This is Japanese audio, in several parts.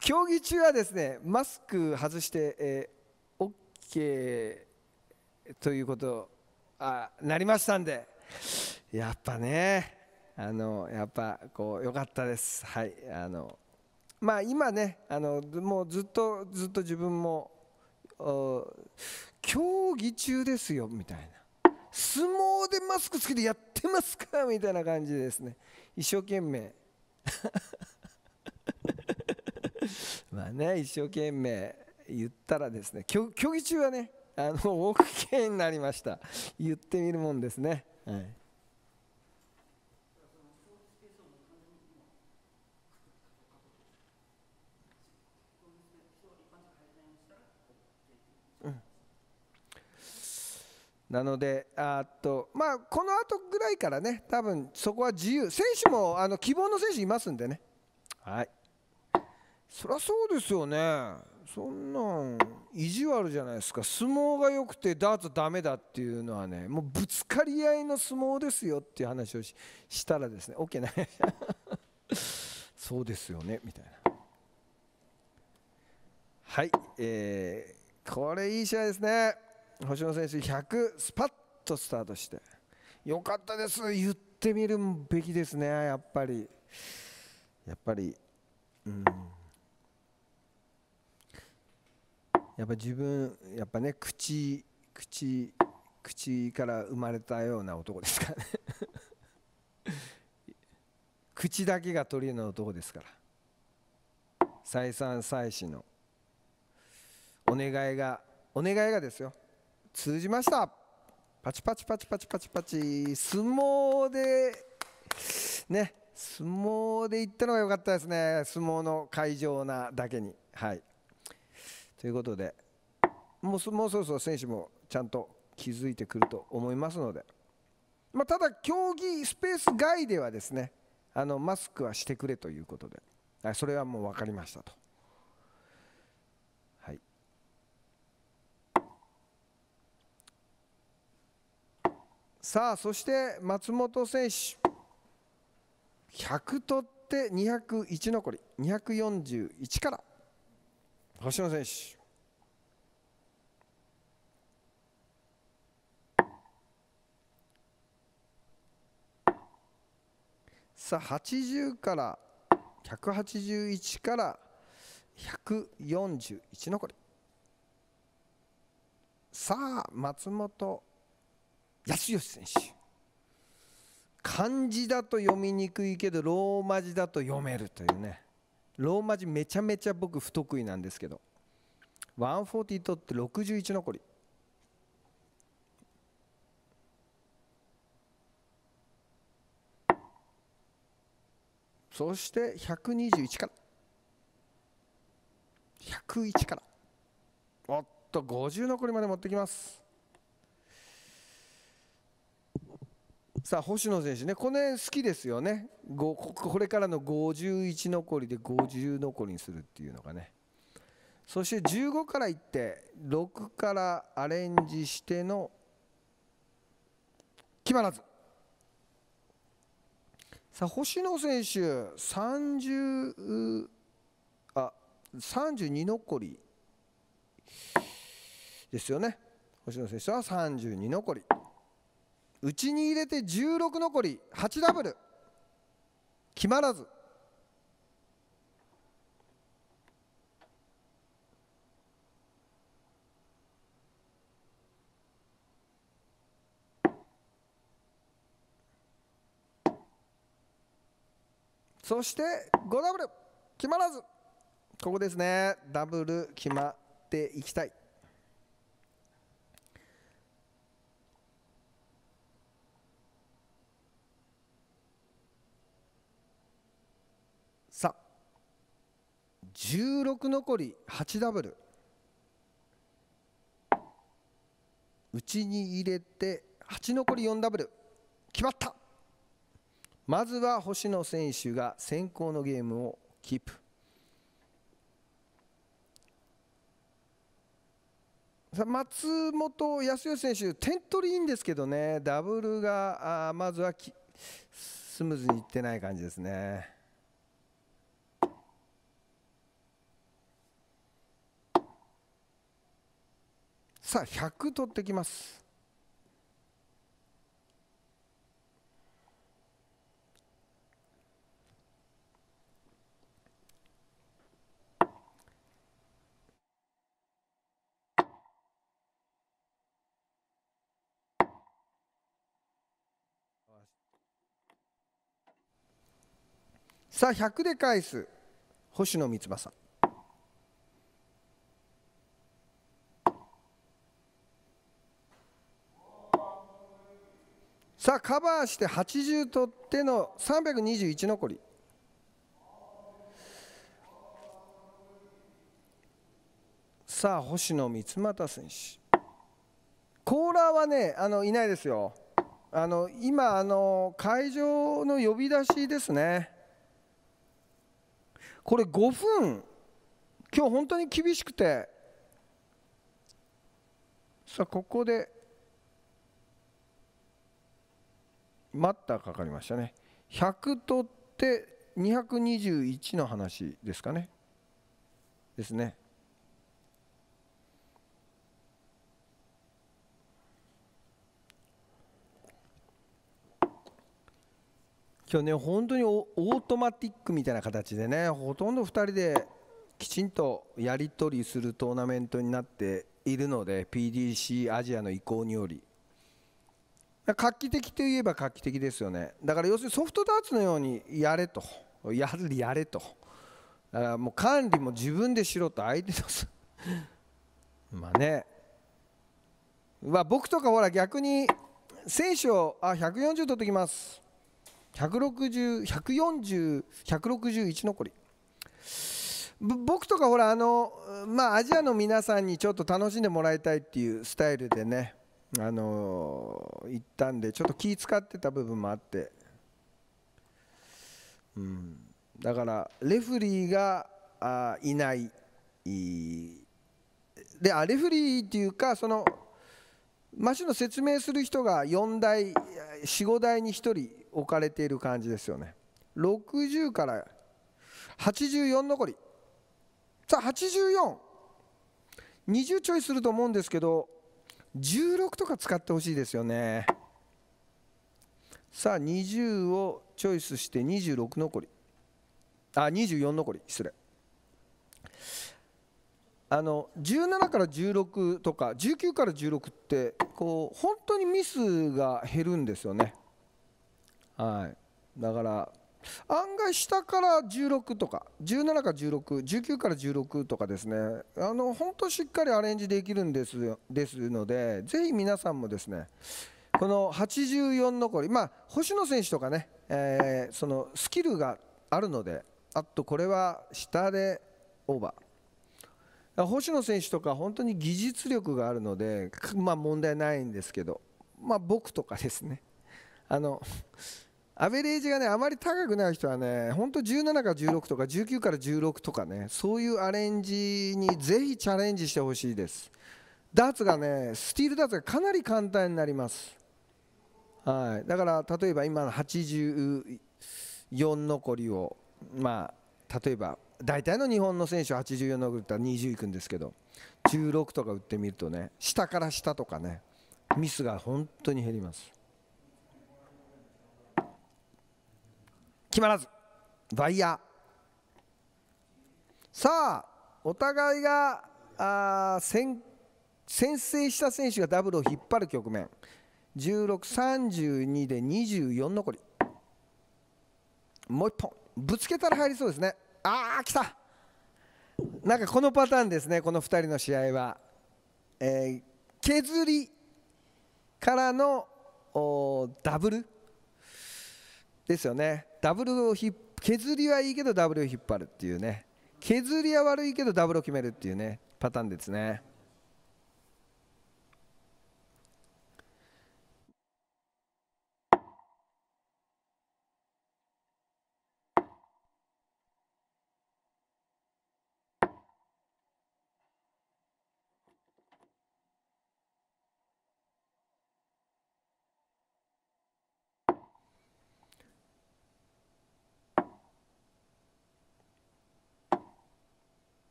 競技中はですねマスク外して、えー、OK ということあなりましたんでやっぱねあのやっぱこう良かったですはいあのまあ今ねあのもうずっとずっと自分も競技中ですよみたいな相撲でマスクつけてやってますかみたいな感じでですね一生懸命 まあね一生懸命言ったらですね競技中はねあの OK になりました言ってみるもんですね、はいなので、あとまあ、このあとぐらいからね、多分そこは自由、選手もあの希望の選手いますんでね、はいそりゃそうですよね、そんなん意地悪じゃないですか、相撲が良くてダーツダメだっていうのはね、もうぶつかり合いの相撲ですよっていう話をしたらですね、OK な、ね、そうですよねみたいな。はい、えー、これいい試合ですね。星野選手100スパッとスタートしてよかったです言ってみるべきですねやっぱりやっぱりうんやっぱ自分やっぱね口口口から生まれたような男ですからね 口だけが取り柄の男ですから再三再四のお願いがお願いがですよ通じましたパチパチパチパチパチパチ相撲でね相撲で行ったのが良かったですね相撲の会場なだけにはいということでもうもうそろそろ選手もちゃんと気づいてくると思いますので、まあ、ただ競技スペース外ではですねあのマスクはしてくれということでそれはもう分かりましたと。さあそして松本選手100取って201残り241から星野選手さあ80から181から141残りさあ松本安吉選手漢字だと読みにくいけどローマ字だと読めるというねローマ字めちゃめちゃ僕不得意なんですけど140取って61残りそして121から101からおっと50残りまで持ってきますさあ星野選手ね、この辺好きですよね、これからの51残りで50残りにするっていうのがね、そして15からいって、6からアレンジしての決まらず、さあ星野選手、30あ32残りですよね、星野選手は32残り。内に入れて16残り8ダブル決まらずそして5ダブル決まらずここですねダブル決まっていきたい16残り8ダブル内に入れて8残り4ダブル決まったまずは星野選手が先行のゲームをキープさ松本康義選手点取りいいんですけどねダブルがあまずはスムーズにいってない感じですね。さあ100取ってきますさあ100で返す星野光政さあカバーして80取っての321残りさあ星野光又選手コーラーはねあのいないですよあの今あの会場の呼び出しですねこれ5分今日本当に厳しくてさあここで待ったかかりましたね100取って221の話ですかねですね今日ね本当にオートマティックみたいな形でねほとんど2人できちんとやり取りするトーナメントになっているので PDC アジアの移行により。画期的といえば画期的ですよねだから要するにソフトダーツのようにやれとやるやれとだからもう管理も自分でしろと相手のまあねまあ僕とかほら逆に手をあ140取ってきます160140161残り僕とかほらあのまあアジアの皆さんにちょっと楽しんでもらいたいっていうスタイルでねあの行ったんでちょっと気使ってた部分もあって、うん、だからレフリーがあいないであレフリーっていうかそのマシの説明する人が4台45台に1人置かれている感じですよね60から84残りさあ8420ちょいすると思うんですけど16とか使ってほしいですよねさあ20をチョイスして26残りあ24残り失礼あの17から16とか19から16ってこう本当にミスが減るんですよねはいだから案外下から16とか17か1619から16とかですねあの本当しっかりアレンジできるんですですのでぜひ皆さんもですねこの84残りまあ星野選手とかね、えー、そのスキルがあるのであとこれは下でオーバー星野選手とか本当に技術力があるのでまあ問題ないんですけどまあ僕とかですねあのアベレージがねあまり高くない人はねほんと17から16とか19から16とかねそういうアレンジにぜひチャレンジしてほしいですダーツがねスティールダーツがかなり簡単になりますはいだから例えば今の84残りをまあ例えば大体の日本の選手は84残りだったら20いくんですけど16とか打ってみるとね下から下とかねミスが本当に減ります決まらずバイヤーさあお互いがあ先先制した選手がダブルを引っ張る局面1632で24残りもう1本ぶつけたら入りそうですねああ来たなんかこのパターンですねこの2人の試合は、えー、削りからのダブルですよねダブルを削りはいいけどダブルを引っ張るっていうね削りは悪いけどダブルを決めるっていうねパターンですね。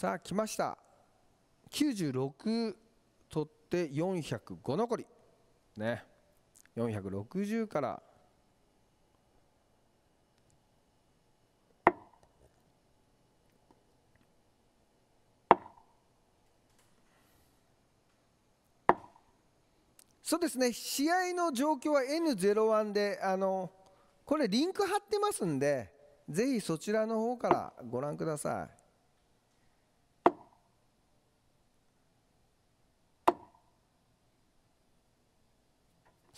さあ来ました96取って405残りね460からそうですね試合の状況は N01 であのこれリンク貼ってますんでぜひそちらの方からご覧ください。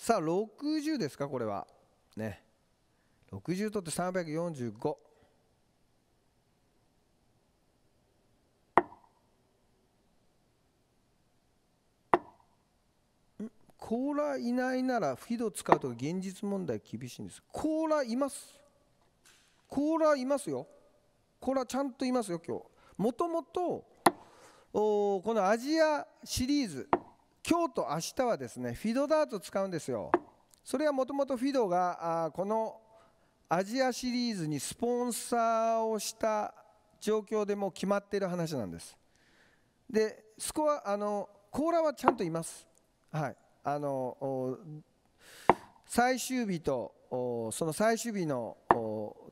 さあ60ですかこれはね60取って345ーラいないならフィド使うと現実問題厳しいんですコーラいますコーラいますよコーラちゃんといますよ今日もともとこのアジアシリーズ今日と明日はですねフィドダート使うんですよそれはもともとフィドがあこのアジアシリーズにスポンサーをした状況でも決まっている話なんですでスコアあのコーラはちゃんといますはいあの最終日とその最終日の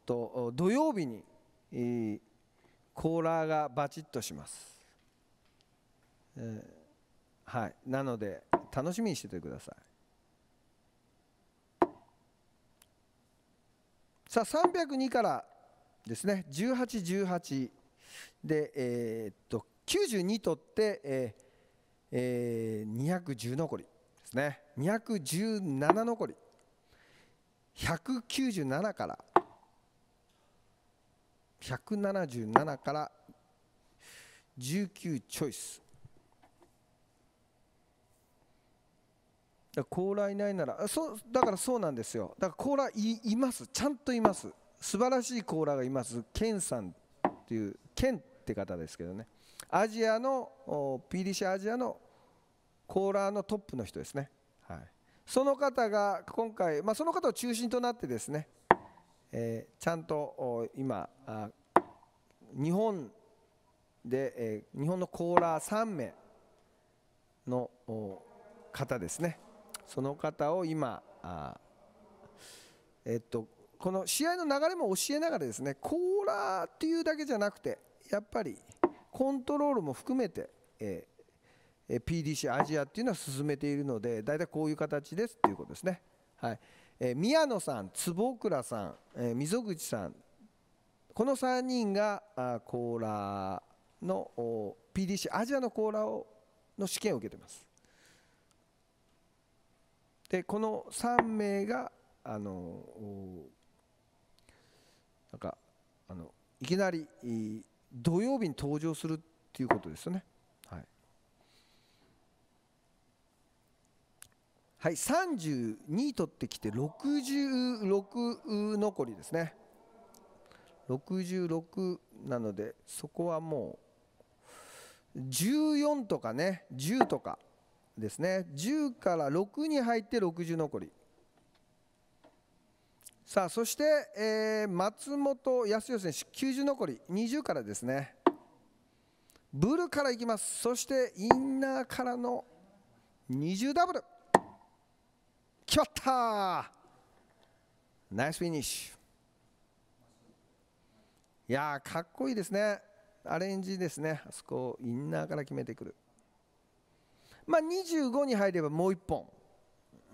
と土曜日に、コーラーがバチッとします、えーはい、なので楽しみにしててくださいさあ302からですね1818でえー、っと92取って、えーえー、210残りですね217残り197から177から19チョイスだから高麗ないならそだからそうなんですよだから高麗いいますちゃんといます素晴らしい高麗がいますケンさんっていうケンって方ですけどねアジアのピーリシアアジアのコーラーのトップの人ですね、はい、その方が今回、まあ、その方を中心となってですね、えー、ちゃんと今日本で、えー、日本のコーラー3名の方ですねその方を今あ、えっと、この試合の流れも教えながらですねコーラーっていうだけじゃなくてやっぱりコントロールも含めて、えー、PDC アジアっていうのは進めているので大体こういう形ですっていうことですね。はいえー、宮野さん、坪倉さん、えー、溝口さんこの3人があコーラーの PDC アジアのコーラーをの試験を受けてます。でこの3名があのなんかあのいきなり土曜日に登場するっていうことですよね。はい、はい、32取ってきて66残りですね。66なのでそこはもう14とかね10とか。ですね10から6に入って60残りさあそして、えー、松本康代選手90残り20からですねブルからいきますそしてインナーからの20ダブル決まったナイスフィニッシュいやかっこいいですねアレンジですねあそこインナーから決めてくるまあ、25に入ればもう1本、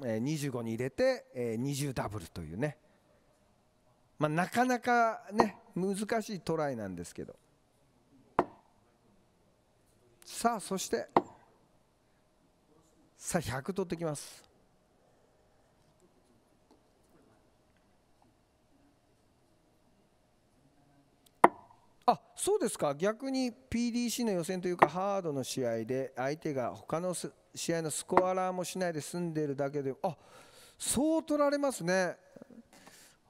えー、25に入れて、えー、20ダブルというね、まあ、なかなかね難しいトライなんですけどさあそしてさあ100取ってきますあそうですか逆に PDC の予選というかハードの試合で相手が他の試合のスコアラーもしないで済んでるだけであそう取られますね。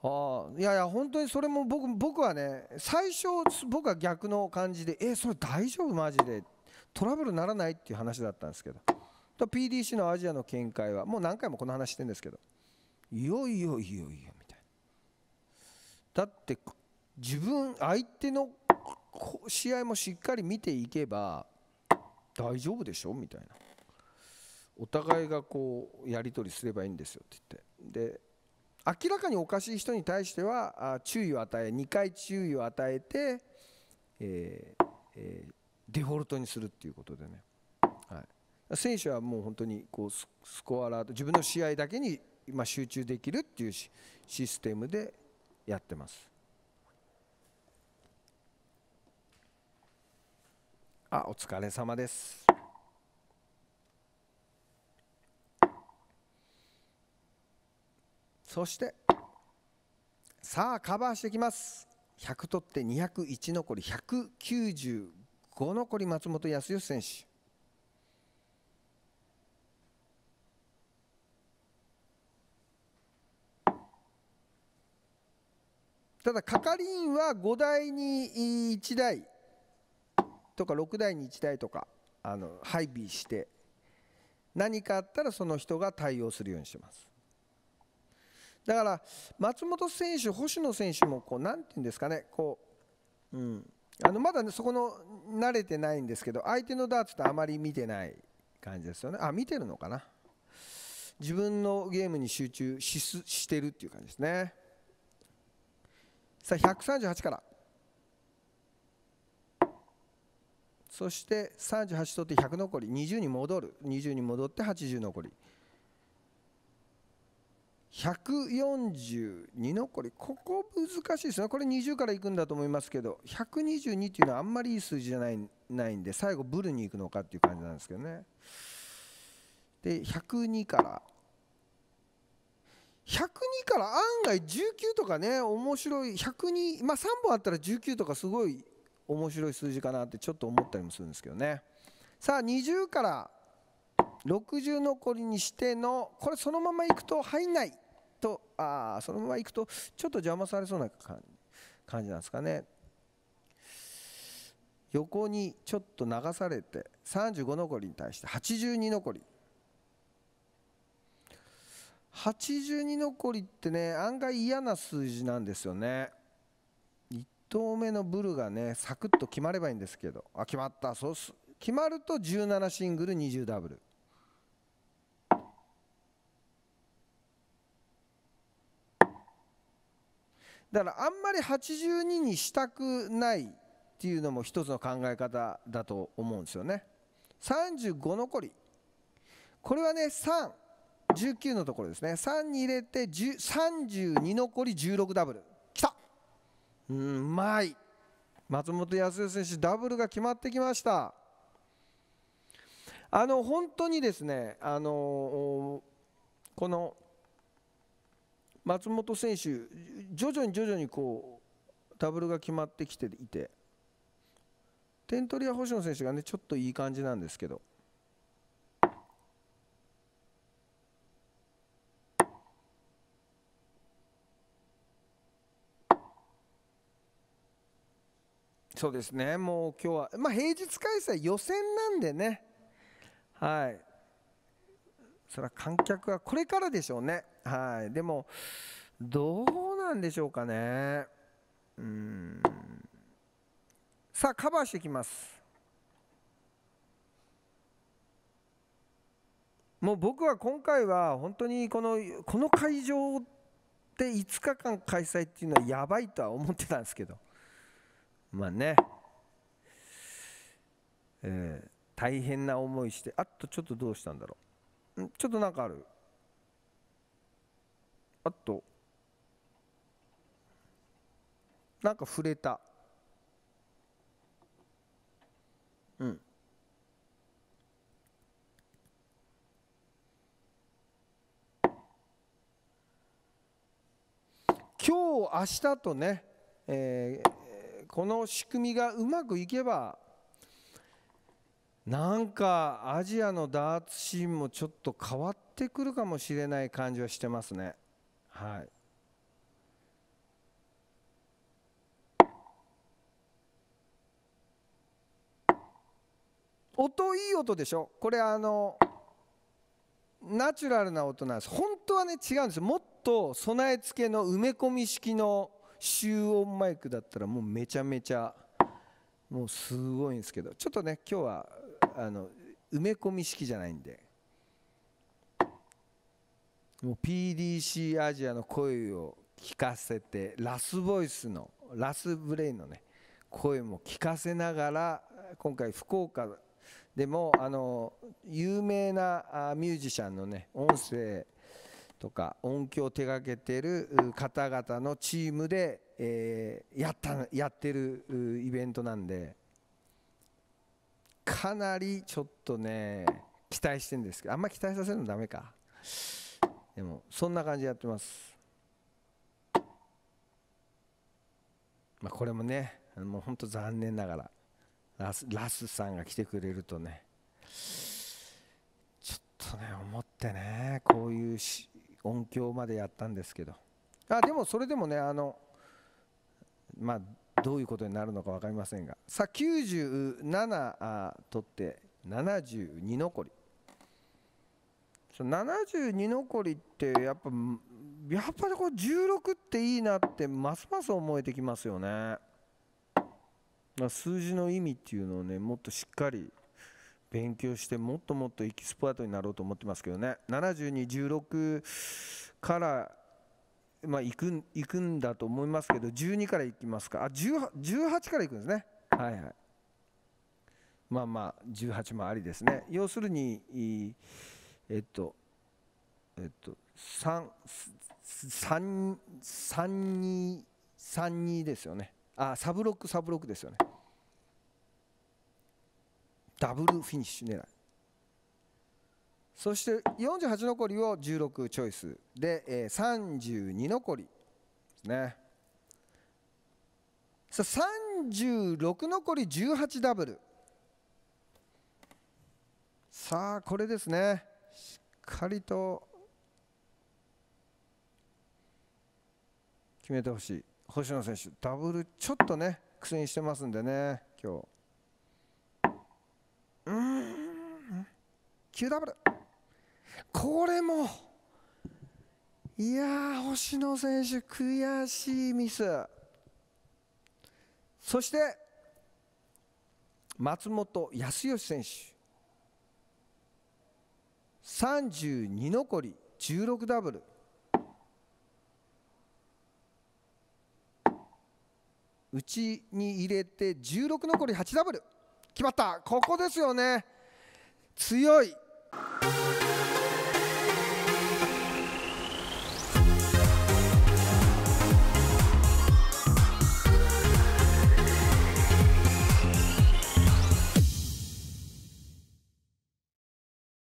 あいやいや本当にそれも僕僕はね最初僕は逆の感じでえそれ大丈夫マジでトラブルならないっていう話だったんですけど PDC のアジアの見解はもう何回もこの話してるんですけどいよいよいよいよみたいなだって自分相手の試合もしっかり見ていけば大丈夫でしょみたいなお互いがこうやり取りすればいいんですよって言ってで明らかにおかしい人に対しては注意を与え2回注意を与えて、えーえー、デフォルトにするっていうことでね、はい、選手はもう本当にこうスコアラーと自分の試合だけに今集中できるっていうシステムでやってます。あお疲れ様ですそしてさあカバーしていきます100取って201残り195残り松本康義選手ただ係員は5台に1台とか6台に1台とかあの配備して何かあったらその人が対応するようにしてますだから松本選手、星野選手もこうなんて言うんですかねこう、うん、あのまだ、ね、そこの慣れてないんですけど相手のダーツってあまり見てない感じですよねあ見てるのかな自分のゲームに集中ししてるっていう感じですねさあ138から。そして38取って100残り20に戻る20に戻って80残り142残りここ難しいですねこれ20からいくんだと思いますけど122っていうのはあんまりいい数字じゃないないんで最後ブルに行くのかっていう感じなんですけどねで102から102から案外19とかね面白い102まあ3本あったら19とかすごい面白い数字かなってちょっと思ったりもするんですけどねさあ20から60残りにしてのこれそのままいくと入んないとああそのままいくとちょっと邪魔されそうな感じなんですかね横にちょっと流されて35残りに対して82残り82残りってね案外嫌な数字なんですよね投目のブルがねサクッと決まればいいんですけどあ決まったそうす決まると17シングル20ダブルだからあんまり82にしたくないっていうのも一つの考え方だと思うんですよね35残りこれはね319のところですね3に入れて32残り16ダブルうん、うまい松本康代選手ダブルが決まってきましたあの本当にですねあのこの松本選手徐々に徐々にこうダブルが決まってきていて点取りは星野選手がねちょっといい感じなんですけどそうですね、もう今日は、まあ、平日開催、予選なんでね、はい、それは観客はこれからでしょうね、はい、でも、どうなんでしょうかね、うんさあ、カバーしていきます。もう僕は今回は本当にこのこの会場で5日間開催っていうのはやばいとは思ってたんですけどまあね、えー、大変な思いしてあっとちょっとどうしたんだろうんちょっとなんかあるあとなんか触れたうん今日明日とね、えー、この仕組みがうまくいけばなんかアジアのダーツシーンもちょっと変わってくるかもしれない感じはしてますね。はい、音いい音でしょこれあのナチュラルな音なんです本当はね違うんですもっと備え付けの埋め込み式の集音マイクだったらもうめちゃめちゃもうすごいんですけどちょっとね今日はあの埋め込み式じゃないんでもう PDC アジアの声を聞かせてラスボイスのラスブレインのね声も聞かせながら今回福岡でもあの有名なミュージシャンのね音声とか音響を手掛けてる方々のチームで、えー、やったやってるイベントなんでかなりちょっとね期待してるんですけどあんま期待させるのダメかでもそんな感じでやってます、まあ、これもねもうほんと残念ながらラスラスさんが来てくれるとねちょっとね思ってねこういうし音響までやったんですけどあでもそれでもねあのまあどういうことになるのか分かりませんがさあ97あ取って72残り72残りってやっぱやっぱりこれ16っていいなってますます思えてきますよね、まあ、数字の意味っていうのをねもっとしっかり勉強してもっともっとエキスパートになろうと思ってますけどね7216からまあ行く行くんだと思いますけど12から行きますかあ18から行くんですねはいはいまあまあ18もありですね要するにえっとえっと3332ですよねあサブロックサブロックですよねダブルフィニッシュ狙いそして48残りを16チョイスで、えー、32残りですねさあ36残り18ダブルさあこれですねしっかりと決めてほしい星野選手ダブルちょっとね苦戦してますんでね今日9ルこれもいや星野選手悔しいミスそして松本康義選手32残り16ダブルうちに入れて16残り8ダブル決まったここですよね強い